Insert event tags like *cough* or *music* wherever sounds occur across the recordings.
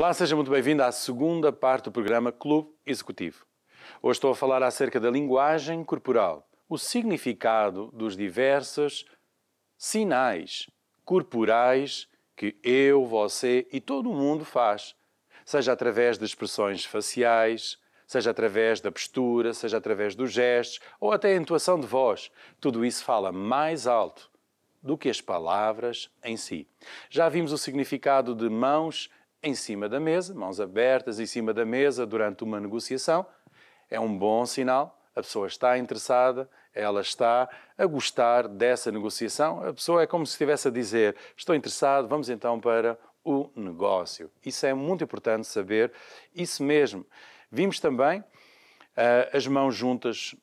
Olá, seja muito bem-vindo à segunda parte do programa Clube Executivo. Hoje estou a falar acerca da linguagem corporal, o significado dos diversos sinais corporais que eu, você e todo o mundo faz, seja através de expressões faciais, seja através da postura, seja através dos gestos ou até a entoação de voz. Tudo isso fala mais alto do que as palavras em si. Já vimos o significado de mãos em cima da mesa, mãos abertas, em cima da mesa, durante uma negociação, é um bom sinal. A pessoa está interessada, ela está a gostar dessa negociação. A pessoa é como se estivesse a dizer: Estou interessado, vamos então para o negócio. Isso é muito importante saber. Isso mesmo. Vimos também uh, as mãos juntas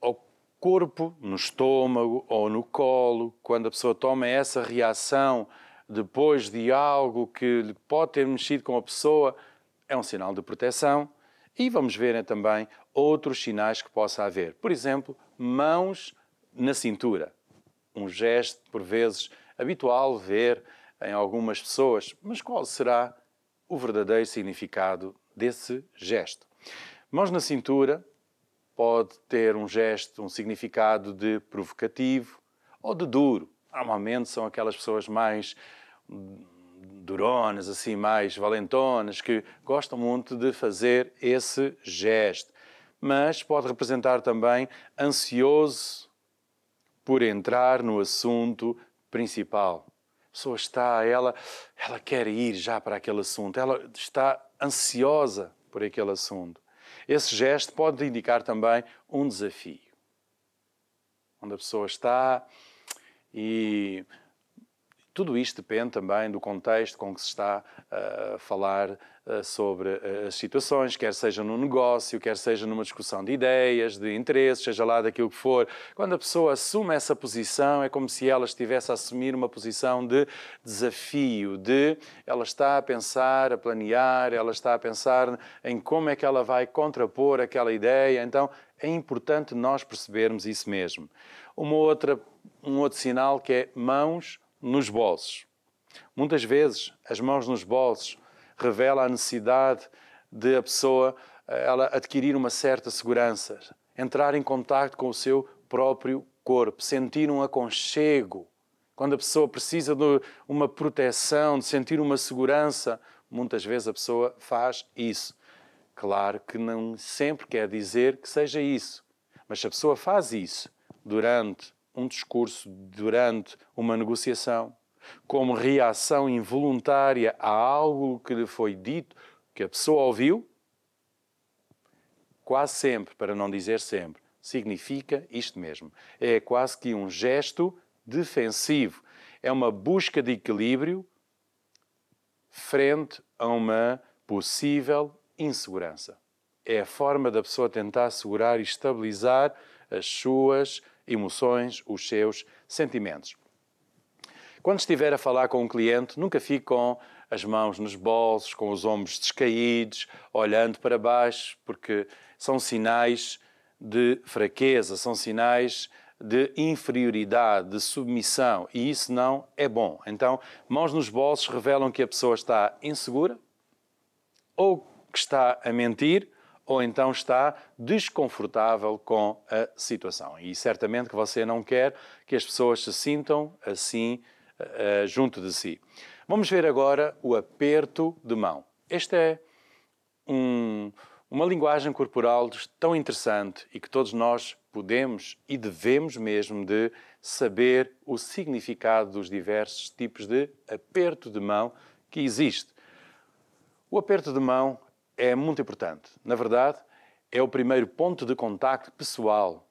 ao corpo, no estômago ou no colo, quando a pessoa toma essa reação depois de algo que pode ter mexido com a pessoa, é um sinal de proteção. E vamos ver né, também outros sinais que possa haver. Por exemplo, mãos na cintura. Um gesto, por vezes, habitual ver em algumas pessoas. Mas qual será o verdadeiro significado desse gesto? Mãos na cintura pode ter um gesto, um significado de provocativo ou de duro normalmente são aquelas pessoas mais duronas, assim, mais valentonas, que gostam muito de fazer esse gesto. Mas pode representar também ansioso por entrar no assunto principal. A pessoa está, ela, ela quer ir já para aquele assunto, ela está ansiosa por aquele assunto. Esse gesto pode indicar também um desafio, onde a pessoa está e tudo isto depende também do contexto com que se está eh, a falar eh, sobre eh, as situações, quer seja num negócio, quer seja numa discussão de ideias, de interesses, seja lá daquilo que for. Quando a pessoa assume essa posição, é como se ela estivesse a assumir uma posição de desafio, de ela está a pensar, a planear, ela está a pensar em como é que ela vai contrapor aquela ideia. Então, é importante nós percebermos isso mesmo. Uma outra, um outro sinal que é mãos nos bolsos. Muitas vezes as mãos nos bolsos revela a necessidade de a pessoa eh, ela adquirir uma certa segurança, entrar em contato com o seu próprio corpo, sentir um aconchego. Quando a pessoa precisa de uma proteção, de sentir uma segurança, muitas vezes a pessoa faz isso. Claro que não sempre quer dizer que seja isso, mas se a pessoa faz isso durante um discurso, durante uma negociação, como reação involuntária a algo que lhe foi dito, que a pessoa ouviu, quase sempre, para não dizer sempre, significa isto mesmo. É quase que um gesto defensivo. É uma busca de equilíbrio frente a uma possível insegurança. É a forma da pessoa tentar segurar e estabilizar as suas emoções, os seus sentimentos. Quando estiver a falar com um cliente, nunca fique com as mãos nos bolsos, com os ombros descaídos, olhando para baixo, porque são sinais de fraqueza, são sinais de inferioridade, de submissão, e isso não é bom. Então, mãos nos bolsos revelam que a pessoa está insegura ou que está a mentir ou então está desconfortável com a situação. E certamente que você não quer que as pessoas se sintam assim uh, junto de si. Vamos ver agora o aperto de mão. Esta é um, uma linguagem corporal tão interessante e que todos nós podemos e devemos mesmo de saber o significado dos diversos tipos de aperto de mão que existe. O aperto de mão é muito importante. Na verdade, é o primeiro ponto de contacto pessoal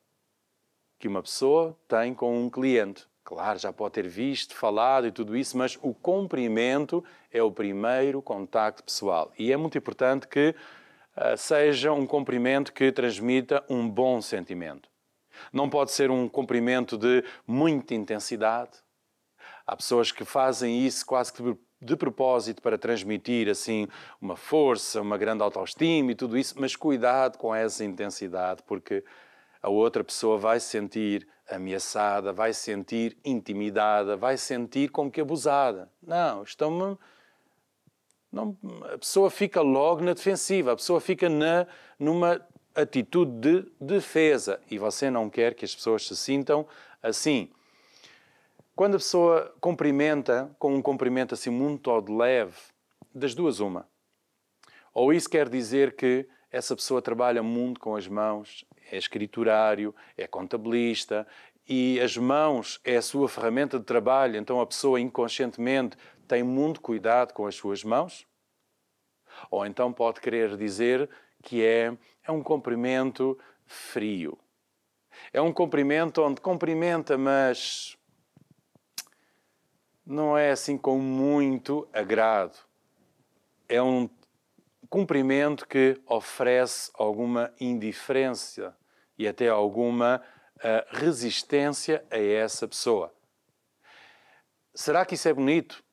que uma pessoa tem com um cliente. Claro, já pode ter visto, falado e tudo isso, mas o cumprimento é o primeiro contacto pessoal. E é muito importante que uh, seja um cumprimento que transmita um bom sentimento. Não pode ser um cumprimento de muita intensidade. Há pessoas que fazem isso quase que de propósito para transmitir assim uma força, uma grande autoestima e tudo isso, mas cuidado com essa intensidade, porque a outra pessoa vai se sentir ameaçada, vai se sentir intimidada, vai se sentir como que abusada. Não, estão não, a pessoa fica logo na defensiva, a pessoa fica na, numa atitude de defesa e você não quer que as pessoas se sintam assim. Quando a pessoa cumprimenta com um cumprimento assim muito ou de leve, das duas uma. Ou isso quer dizer que essa pessoa trabalha muito com as mãos, é escriturário, é contabilista e as mãos é a sua ferramenta de trabalho, então a pessoa inconscientemente tem muito cuidado com as suas mãos? Ou então pode querer dizer que é, é um cumprimento frio. É um cumprimento onde cumprimenta, mas não é assim com muito agrado. É um cumprimento que oferece alguma indiferença e até alguma uh, resistência a essa pessoa. Será que isso é bonito?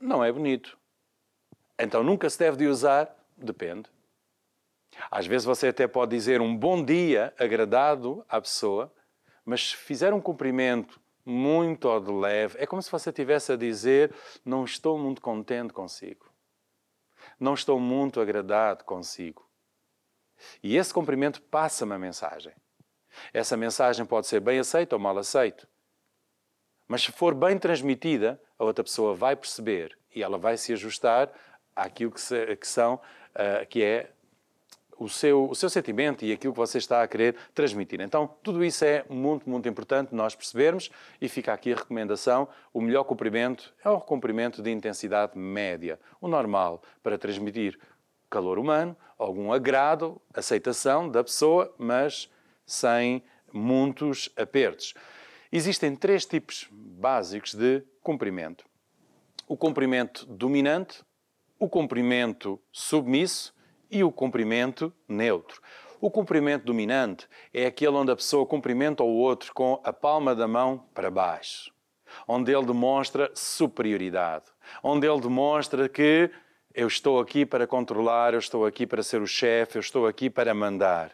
Não é bonito. Então nunca se deve de usar? Depende. Às vezes você até pode dizer um bom dia agradado à pessoa, mas se fizer um cumprimento muito ao de leve. É como se você tivesse a dizer: não estou muito contente consigo. Não estou muito agradado consigo. E esse cumprimento passa-me a mensagem. Essa mensagem pode ser bem aceita ou mal aceita. Mas se for bem transmitida, a outra pessoa vai perceber e ela vai se ajustar àquilo que, se, que são, uh, que é o seu, o seu sentimento e aquilo que você está a querer transmitir. Então, tudo isso é muito, muito importante nós percebermos e fica aqui a recomendação: o melhor comprimento é o comprimento de intensidade média, o normal, para transmitir calor humano, algum agrado, aceitação da pessoa, mas sem muitos apertos. Existem três tipos básicos de comprimento: o comprimento dominante, o comprimento submisso e o comprimento neutro. O comprimento dominante é aquele onde a pessoa cumprimenta o outro com a palma da mão para baixo, onde ele demonstra superioridade, onde ele demonstra que eu estou aqui para controlar, eu estou aqui para ser o chefe, eu estou aqui para mandar.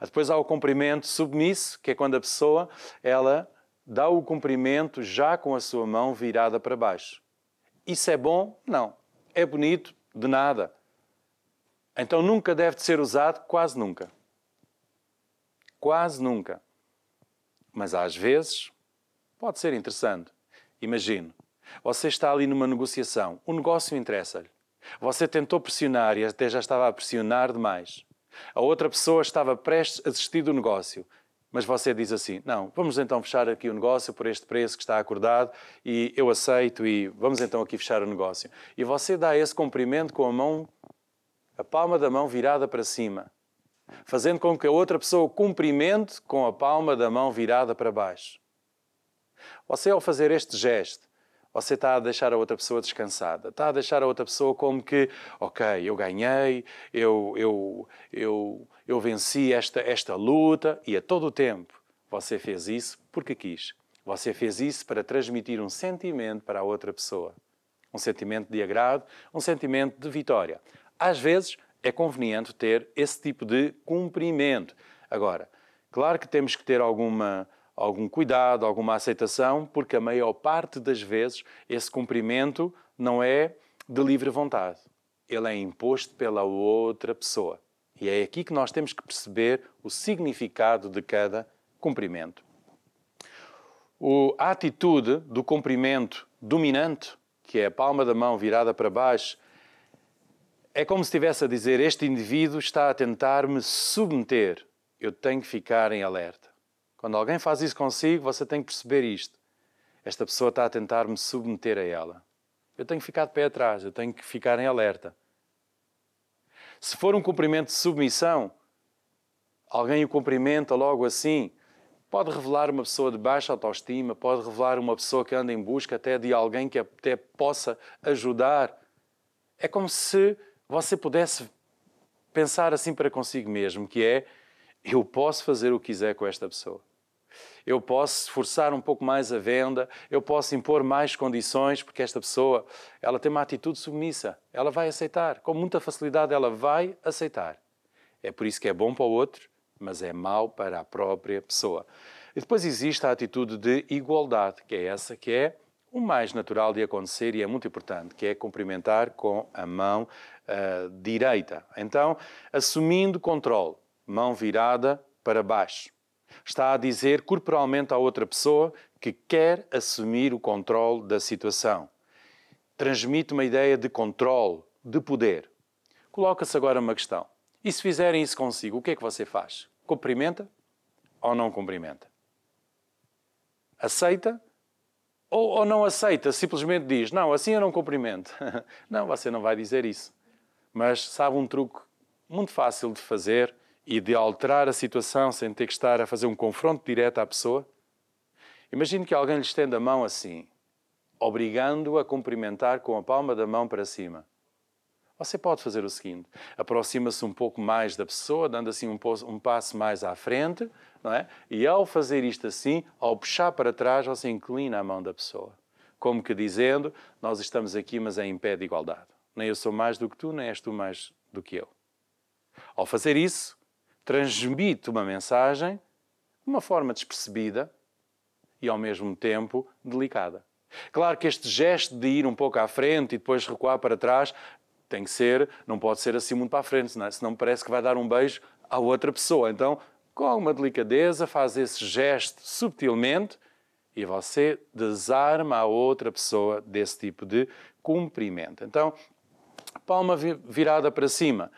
Depois há o cumprimento submisso, que é quando a pessoa ela dá o cumprimento já com a sua mão virada para baixo. Isso é bom? Não. É bonito? De nada. Então nunca deve ser usado, quase nunca. Quase nunca. Mas às vezes pode ser interessante. Imagino, você está ali numa negociação, o negócio interessa-lhe. Você tentou pressionar e até já estava a pressionar demais. A outra pessoa estava prestes a desistir do negócio, mas você diz assim: não, vamos então fechar aqui o negócio por este preço que está acordado e eu aceito e vamos então aqui fechar o negócio. E você dá esse cumprimento com a mão a palma da mão virada para cima, fazendo com que a outra pessoa cumprimente com a palma da mão virada para baixo. Você, ao fazer este gesto, você está a deixar a outra pessoa descansada, está a deixar a outra pessoa como que, ok, eu ganhei, eu, eu, eu, eu venci esta, esta luta, e a todo o tempo você fez isso porque quis. Você fez isso para transmitir um sentimento para a outra pessoa. Um sentimento de agrado, um sentimento de vitória. Às vezes é conveniente ter esse tipo de cumprimento. Agora, claro que temos que ter alguma, algum cuidado, alguma aceitação, porque a maior parte das vezes esse cumprimento não é de livre vontade. Ele é imposto pela outra pessoa. E é aqui que nós temos que perceber o significado de cada cumprimento. O, a atitude do cumprimento dominante, que é a palma da mão virada para baixo é como se estivesse a dizer: Este indivíduo está a tentar me submeter. Eu tenho que ficar em alerta. Quando alguém faz isso consigo, você tem que perceber isto. Esta pessoa está a tentar me submeter a ela. Eu tenho que ficar de pé atrás, eu tenho que ficar em alerta. Se for um cumprimento de submissão, alguém o cumprimenta logo assim, pode revelar uma pessoa de baixa autoestima, pode revelar uma pessoa que anda em busca até de alguém que até possa ajudar. É como se você pudesse pensar assim para consigo mesmo, que é eu posso fazer o que quiser com esta pessoa. Eu posso forçar um pouco mais a venda, eu posso impor mais condições, porque esta pessoa, ela tem uma atitude submissa, ela vai aceitar, com muita facilidade ela vai aceitar. É por isso que é bom para o outro, mas é mau para a própria pessoa. E depois existe a atitude de igualdade, que é essa que é o mais natural de acontecer e é muito importante, que é cumprimentar com a mão uh, direita. Então, assumindo controle, mão virada para baixo. Está a dizer corporalmente à outra pessoa que quer assumir o controle da situação. Transmite uma ideia de controle, de poder. Coloca-se agora uma questão. E se fizerem isso consigo, o que é que você faz? Cumprimenta ou não cumprimenta? Aceita ou, ou não aceita, simplesmente diz: Não, assim eu não cumprimento. *laughs* não, você não vai dizer isso. Mas sabe um truque muito fácil de fazer e de alterar a situação sem ter que estar a fazer um confronto direto à pessoa? Imagine que alguém lhe estenda a mão assim, obrigando-o a cumprimentar com a palma da mão para cima. Você pode fazer o seguinte: aproxima-se um pouco mais da pessoa, dando assim um, um passo mais à frente, não é? E ao fazer isto assim, ao puxar para trás, você inclina a mão da pessoa, como que dizendo: nós estamos aqui, mas é em pé de igualdade. Nem eu sou mais do que tu, nem és tu mais do que eu. Ao fazer isso, transmite uma mensagem, uma forma despercebida e ao mesmo tempo delicada. Claro que este gesto de ir um pouco à frente e depois recuar para trás tem que ser, não pode ser assim muito para a frente, senão, é? senão parece que vai dar um beijo à outra pessoa. Então, com alguma delicadeza, faz esse gesto subtilmente e você desarma a outra pessoa desse tipo de cumprimento. Então, palma virada para cima.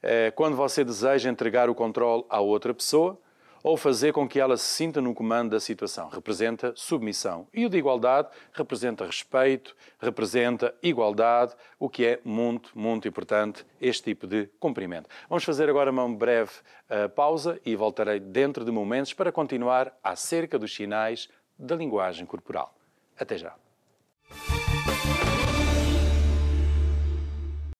É, quando você deseja entregar o controle à outra pessoa, ou fazer com que ela se sinta no comando da situação. Representa submissão. E o de igualdade representa respeito, representa igualdade, o que é muito, muito importante este tipo de cumprimento. Vamos fazer agora uma breve uh, pausa e voltarei dentro de momentos para continuar acerca dos sinais da linguagem corporal. Até já.